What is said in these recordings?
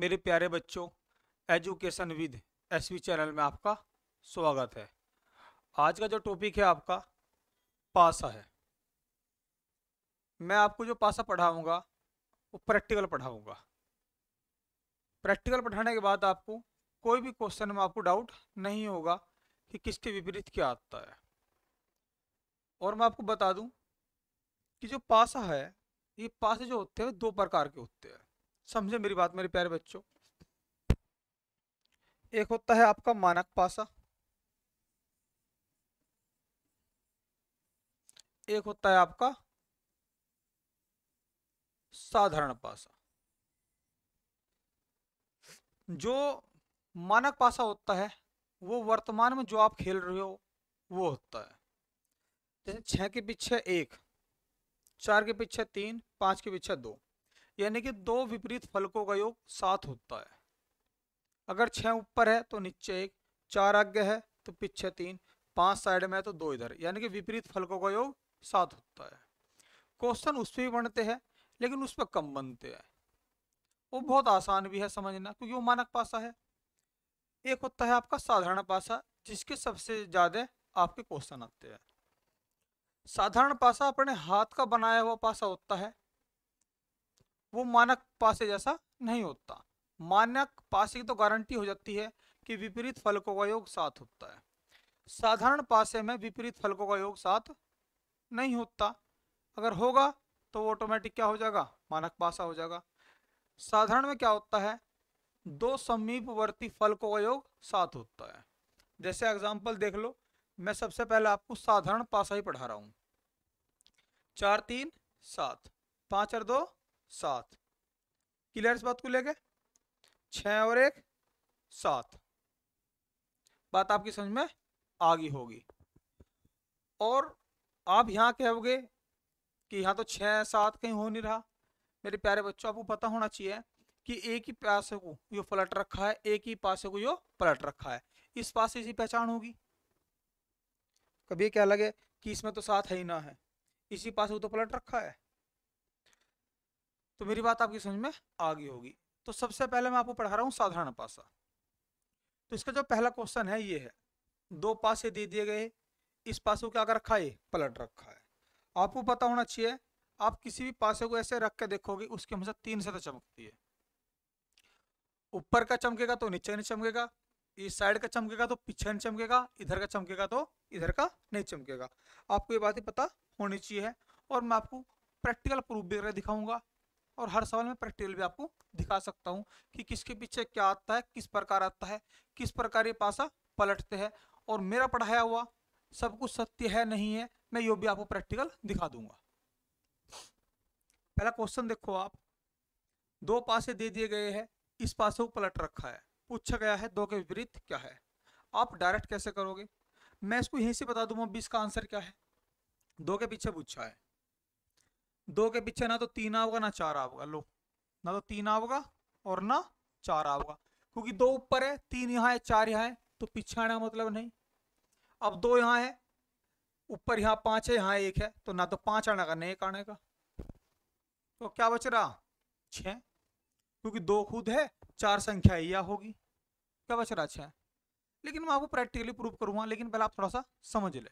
मेरे प्यारे बच्चों एजुकेशन विद एस चैनल में आपका स्वागत है आज का जो टॉपिक है आपका पासा है मैं आपको जो पासा पढ़ाऊंगा वो प्रैक्टिकल पढ़ाऊंगा प्रैक्टिकल पढ़ाने के बाद आपको कोई भी क्वेश्चन में आपको डाउट नहीं होगा कि किसके विपरीत क्या आता है और मैं आपको बता दूं कि जो पासा है ये पासे जो होते हैं दो प्रकार के होते हैं समझे मेरी बात मेरे प्यारे बच्चों एक होता है आपका मानक पासा एक होता है आपका साधारण पासा जो मानक पासा होता है वो वर्तमान में जो आप खेल रहे हो वो होता है जैसे छह के पीछे एक चार के पीछे तीन पांच के पीछे दो यानी कि दो विपरीत फलकों का योग सात होता है अगर छः ऊपर है तो नीचे एक चार आगे है तो पीछे तीन पांच साइड में है तो दो इधर यानी कि विपरीत फलकों का योग सात होता है क्वेश्चन उस पर भी बनते हैं लेकिन उस पर कम बनते हैं वो बहुत आसान भी है समझना क्योंकि वो मानक पासा है एक होता है आपका साधारण पासा जिसके सबसे ज़्यादा आपके क्वेश्चन आते हैं साधारण पासा अपने हाथ का बनाया हुआ पासा होता है वो मानक पासे जैसा नहीं होता मानक पासे की तो गारंटी हो जाती है कि विपरीत फलकों का योग साथ होता है साधारण पासे में विपरीत फलकों का योग साथ नहीं होता अगर होगा तो ऑटोमेटिक क्या हो जाएगा मानक पासा हो जाएगा साधारण में क्या होता है दो समीपवर्ती फलकों का योग साथ होता है जैसे एग्जाम्पल देख लो मैं सबसे पहले आपको साधारण पासा ही पढ़ा रहा हूं चार तीन सात पांच और दो सात क्लियर इस बात को लेके छ और एक सात बात आपकी समझ में आ गई होगी और आप यहां कहोगे कि यहां तो छह सात कहीं हो नहीं रहा मेरे प्यारे बच्चों आपको पता होना चाहिए कि एक ही पासे को यो पलट रखा है एक ही पासे को यो पलट रखा है इस पासे से पहचान होगी कभी क्या लगे कि इसमें तो सात है ही ना है इसी पासे को तो पलट रखा है तो मेरी बात आपकी समझ में आ गई होगी तो सबसे पहले मैं आपको पढ़ा रहा हूँ साधारण पासा तो इसका जो पहला क्वेश्चन है ये है दो पासे दे दिए गए इस पासे को क्या कर रखा है पलट रखा है आपको पता होना चाहिए आप किसी भी पासे को ऐसे रख के देखोगे उसकी हमेशा तीन सतह चमकती है ऊपर का चमकेगा तो नीचे नहीं चमकेगा इस साइड का चमकेगा तो पीछे नहीं चमकेगा इधर का चमकेगा तो इधर का नहीं चमकेगा आपको ये बातें पता होनी चाहिए और मैं आपको प्रैक्टिकल प्रूफ भी दिखाऊंगा और हर सवाल में प्रैक्टिकल भी आपको दिखा सकता हूँ कि किसके पीछे क्या आता है किस प्रकार आता है किस प्रकार ये पासा पलटते हैं और मेरा पढ़ाया हुआ सब कुछ सत्य है नहीं है मैं यो भी आपको प्रैक्टिकल दिखा दूंगा पहला क्वेश्चन देखो आप दो पासे दे दिए गए हैं इस पासे को पलट रखा है पूछा गया है दो के विपरीत क्या है आप डायरेक्ट कैसे करोगे मैं इसको यहीं से बता दूंगा बीस का आंसर क्या है दो के पीछे पूछा है दो के पीछे ना तो तीन आओगा ना चार आओगा लो ना तो तीन आओगा और ना चार आओगा क्योंकि दो ऊपर है तीन यहाँ है चार यहाँ है तो पीछे आने का मतलब नहीं अब दो यहाँ है ऊपर यहाँ पांच है यहाँ एक है तो ना तो पांच आने का ना एक आने का तो क्या बच रहा छ क्योंकि दो खुद है चार संख्या यह होगी क्या बच रहा छ लेकिन मैं आपको प्रैक्टिकली प्रूव करूंगा लेकिन पहले आप थोड़ा सा समझ लें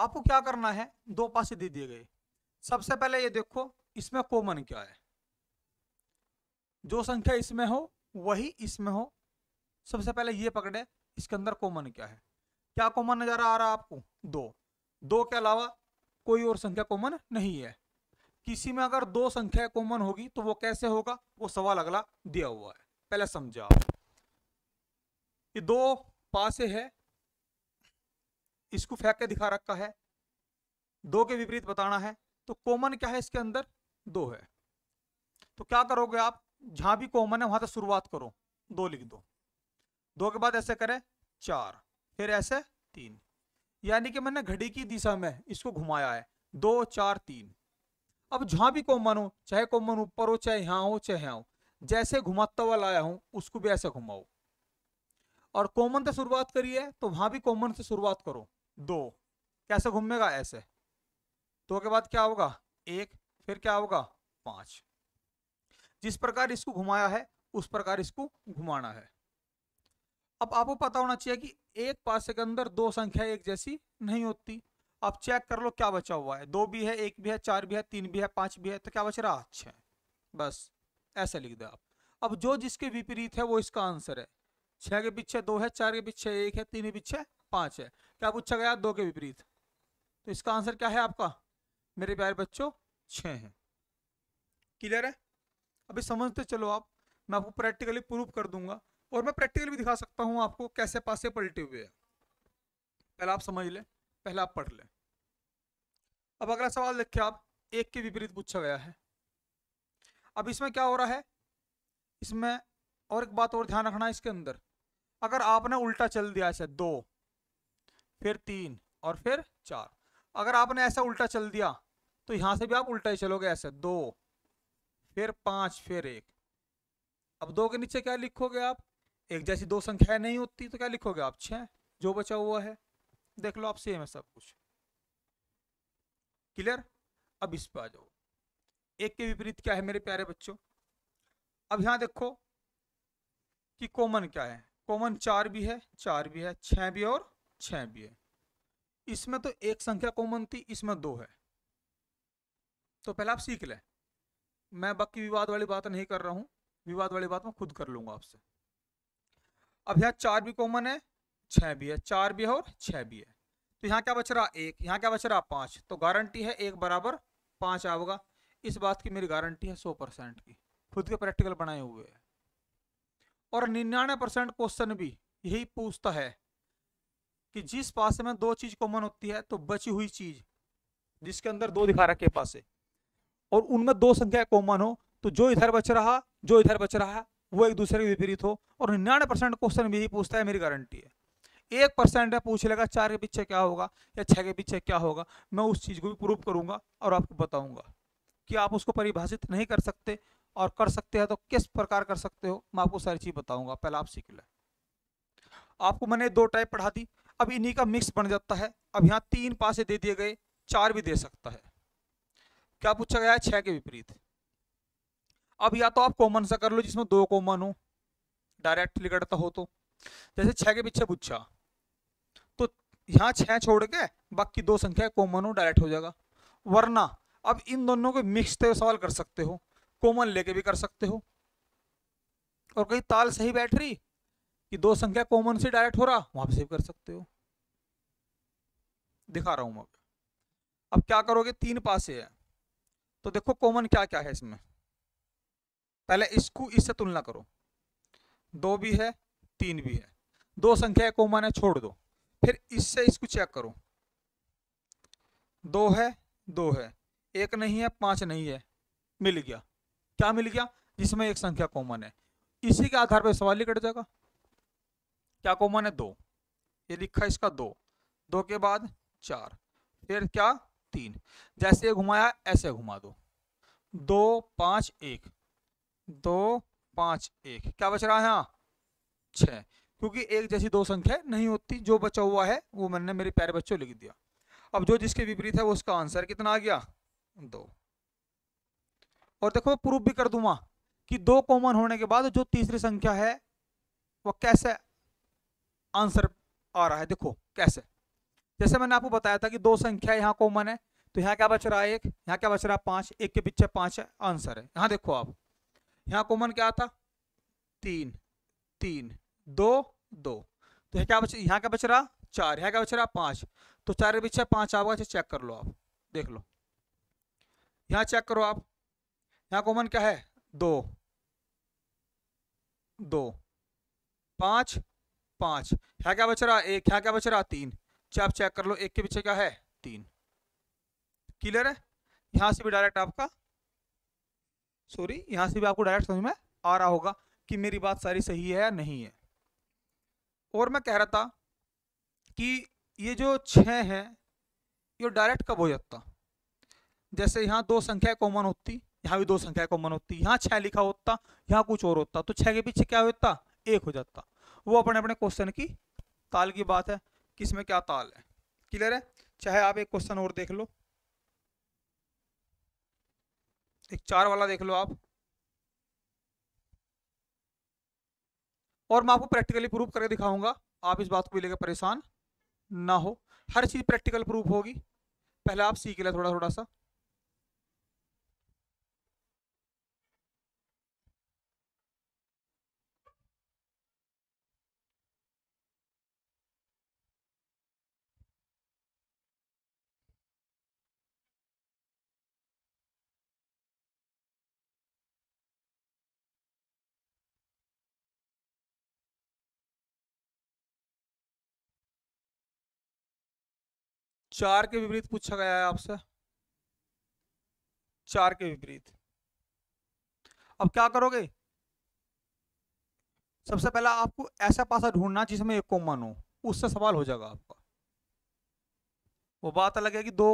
आपको क्या करना है दो पासे दे दिए गए सबसे पहले ये देखो इसमें कॉमन क्या है जो संख्या इसमें हो वही इसमें हो सबसे पहले ये पकड़े इसके अंदर कॉमन क्या है क्या कॉमन नज़र आ रहा है आपको दो दो के अलावा कोई और संख्या कॉमन नहीं है किसी में अगर दो संख्या कॉमन होगी तो वो कैसे होगा वो सवाल अगला दिया हुआ है पहले समझा ये दो पासे है इसको फेंक के दिखा रखा है दो के विपरीत बताना है तो कॉमन क्या है इसके अंदर दो है तो क्या करोगे आप जहां भी कॉमन है वहां से शुरुआत करो दो लिख दो दो के बाद ऐसे करें चार फिर ऐसे तीन यानी कि मैंने घड़ी की दिशा में इसको घुमाया है दो चार तीन अब जहां भी कॉमन हो चाहे कॉमन ऊपर हो चाहे यहां हो चाहे यहां हो जैसे घुमाता हुआ लाया हूं उसको भी ऐसे घुमाओ और कॉमन से शुरुआत करिए तो वहां भी कॉमन से शुरुआत करो दो कैसे घूमेगा ऐसे दो के बाद क्या होगा एक फिर क्या होगा पांच जिस प्रकार इसको घुमाया है उस प्रकार इसको घुमाना है अब आपको पता होना चाहिए कि एक पास के अंदर दो संख्या एक जैसी नहीं होती आप चेक कर लो क्या बचा हुआ है दो भी है एक भी है चार भी है तीन भी है पांच भी है तो क्या बच रहा छः बस ऐसे लिख दे आप अब जो जिसके विपरीत है वो इसका आंसर है छह के पीछे दो है चार के पीछे एक है तीन के पीछे पाँच है क्या पूछा गया दो के विपरीत तो इसका आंसर क्या है आपका मेरे प्यारे बच्चों छः है क्लियर है अभी समझते चलो आप मैं आपको प्रैक्टिकली प्रूव कर दूंगा और मैं प्रैक्टिकली भी दिखा सकता हूँ आपको कैसे पासे पलटे हुए हैं पहले आप समझ लें पहले आप पढ़ लें अब अगला सवाल देखिए आप एक के विपरीत पूछा गया है अब इसमें क्या हो रहा है इसमें और एक बात और ध्यान रखना इसके अंदर अगर आपने उल्टा चल दिया अच्छा दो फिर तीन और फिर चार अगर आपने ऐसा उल्टा चल दिया तो यहां से भी आप उल्टा ही चलोगे ऐसे दो फिर पांच फिर एक अब दो के नीचे क्या लिखोगे आप एक जैसी दो संख्याएं नहीं होती तो क्या लिखोगे आप छः जो बचा हुआ है देख लो आप सेम है सब कुछ क्लियर अब इस पर आ जाओ एक के विपरीत क्या है मेरे प्यारे बच्चों अब यहां देखो कि कॉमन क्या है कॉमन चार भी है चार भी है छह भी और छह भी है इसमें तो एक संख्या कॉमन थी इसमें दो है तो पहले आप सीख लें मैं बाकी विवाद वाली बात नहीं कर रहा हूं विवाद वाली बात मैं खुद कर लूंगा आपसे अब यहाँ चार भी कॉमन है छह भी है चार भी है और छह भी है तो यहाँ क्या बच रहा एक यहाँ क्या बच रहा पांच तो गारंटी है एक बराबर पांच आवगा इस बात की मेरी गारंटी है सौ परसेंट की खुद के प्रैक्टिकल बनाए हुए है और निन्यानवे परसेंट क्वेश्चन भी यही पूछता है कि जिस पास में दो चीज कॉमन होती है तो बची हुई चीज जिसके अंदर दो दिखा रखे पास और उनमें दो संख्या कॉमन हो तो जो इधर बच रहा जो इधर बच रहा वो एक दूसरे के विपरीत हो और निन्यानवे परसेंट क्वेश्चन भी पूछता है मेरी गारंटी है एक परसेंट है पूछ लेगा चार के पीछे क्या होगा या छह के पीछे क्या होगा मैं उस चीज़ को भी प्रूव करूंगा और आपको बताऊंगा कि आप उसको परिभाषित नहीं कर सकते और कर सकते हैं तो किस प्रकार कर सकते हो मैं आपको सारी चीज़ बताऊंगा पहले आप सीख लें आपको मैंने दो टाइप पढ़ा दी अब इन्हीं का मिक्स बन जाता है अब यहाँ तीन पासे दे दिए गए चार भी दे सकता है क्या पूछा गया है छः के विपरीत अब या तो आप कॉमन सा कर लो जिसमें दो कॉमन हो डायरेक्ट निकटता हो तो जैसे छः के पीछे पूछा तो यहाँ छः छोड़ के बाकी दो संख्या कॉमन हो डायरेक्ट हो जाएगा वरना अब इन दोनों को मिक्स तो सवाल कर सकते हो कॉमन लेके भी कर सकते हो और कहीं ताल सही बैठ रही कि दो संख्या कॉमन से डायरेक्ट हो रहा वहां पे सेव कर सकते हो दिखा रहा हूं मैं अब क्या करोगे तीन पासे है तो देखो कॉमन क्या क्या है इसमें पहले इसको इससे तुलना करो दो भी है तीन भी है दो संख्या कॉमन है छोड़ दो फिर इससे इसको चेक करो दो है दो है एक नहीं है पांच नहीं है मिल गया क्या मिल गया जिसमें एक संख्या कॉमन है इसी के आधार पर सवाल ही कट जाएगा क्या कॉमन है दो ये लिखा इसका दो दो के बाद चार फिर क्या तीन जैसे घुमाया ऐसे घुमा दो दो पाँच एक दो पाँच एक क्या बच रहा है यहाँ छ क्योंकि एक जैसी दो संख्या नहीं होती जो बचा हुआ है वो मैंने मेरे प्यारे बच्चों लिख दिया अब जो जिसके विपरीत है वो उसका आंसर कितना आ गया दो और देखो प्रूफ भी कर दूंगा कि दो कॉमन होने के बाद जो तीसरी संख्या है वो कैसे आंसर आ रहा है देखो कैसे जैसे मैंने आपको बताया था कि दो संख्या यहाँ कॉमन है तो यहाँ क्या बच रहा है एक यहाँ क्या बच रहा है पांच एक के पीछे पांच है आंसर है यहाँ देखो आप यहाँ कॉमन क्या था तीन तीन दो दो तो यहाँ क्या बच यहाँ क्या बच रहा चार यहाँ क्या बच रहा पांच तो चार के पीछे पांच आपका चेक कर लो आप देख लो यहाँ चेक करो आप यहाँ कॉमन क्या है दो दो पांच पांच है क्या बच रहा एक है क्या बच रहा तीन चाहे चेक कर लो एक के पीछे क्या है तीन क्लियर है यहां से भी डायरेक्ट आपका सॉरी यहां से भी आपको डायरेक्ट समझ में आ रहा होगा कि मेरी बात सारी सही है या नहीं है और मैं कह रहा था कि ये जो छह है ये डायरेक्ट कब हो जाता जैसे यहाँ दो संख्या कॉमन होती यहाँ भी दो संख्या कॉमन होती यहाँ छह लिखा होता यहाँ कुछ और होता तो छह के पीछे क्या होता एक हो जाता वो अपने अपने क्वेश्चन की ताल की बात है किसमें क्या ताल है क्लियर है चाहे आप एक क्वेश्चन और देख लो एक चार वाला देख लो आप और मैं आपको प्रैक्टिकली प्रूफ करके दिखाऊंगा आप इस बात को भी लेकर परेशान ना हो हर चीज़ प्रैक्टिकल प्रूफ होगी पहले आप सीख लें थोड़ा थोड़ा सा चार के विपरीत पूछा गया है आपसे चार के विपरीत अब क्या करोगे सबसे पहला आपको ऐसा पासा ढूंढना जिसमें एक कॉमन हो उससे सवाल हो जाएगा आपका वो बात अलग है कि दो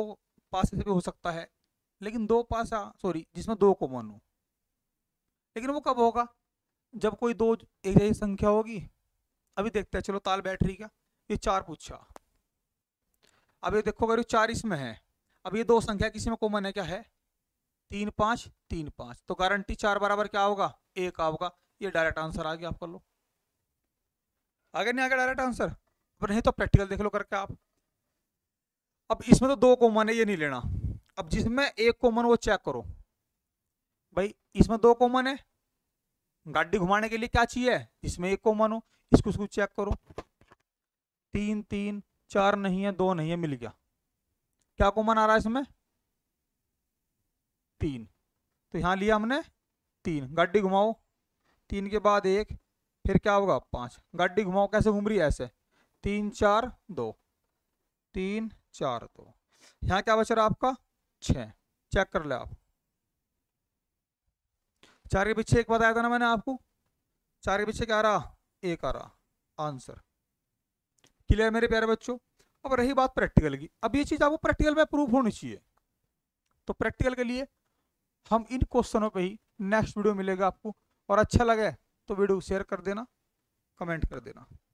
पासे से भी हो सकता है लेकिन दो पासा सॉरी जिसमें दो कॉमन हो लेकिन वो कब होगा जब कोई दो एक जैसी संख्या होगी अभी देखते हैं चलो ताल बैठ रही क्या ये चार पूछा अब ये देखो अगर चार इसमें है अब ये दो संख्या किसी में कॉमन है क्या है तीन पांच तीन पांच तो गारंटी चार बराबर क्या होगा एक होगा ये डायरेक्ट आंसर आ गया आप कर लो आगे नहीं आगे डायरेक्ट आंसर पर नहीं तो प्रैक्टिकल देख लो करके आप अब इसमें तो दो कॉमन है ये नहीं लेना अब जिसमें एक कॉमन वो चेक करो भाई इसमें दो कॉमन है गाड़ी घुमाने के लिए क्या चाहिए जिसमें एक कॉमन हो इसको इसको चेक करो तीन तीन चार नहीं है दो नहीं है मिल गया क्या कॉमन आ रहा है इसमें तीन तो यहाँ लिया हमने तीन गाडी घुमाओ तीन के बाद एक फिर क्या होगा पाँच गाडी घुमाओ कैसे घूम रही है ऐसे तीन चार दो तीन चार दो यहाँ क्या बच रहा आपका छ चेक कर ले आप चार के पीछे एक बताया था ना मैंने आपको चार के पीछे क्या आ रहा एक आ रहा आंसर क्लियर मेरे प्यारे बच्चों अब रही बात प्रैक्टिकल की अब ये चीज़ आपको प्रैक्टिकल में प्रूफ होनी चाहिए तो प्रैक्टिकल के लिए हम इन क्वेश्चनों पे ही नेक्स्ट वीडियो मिलेगा आपको और अच्छा लगे तो वीडियो शेयर कर देना कमेंट कर देना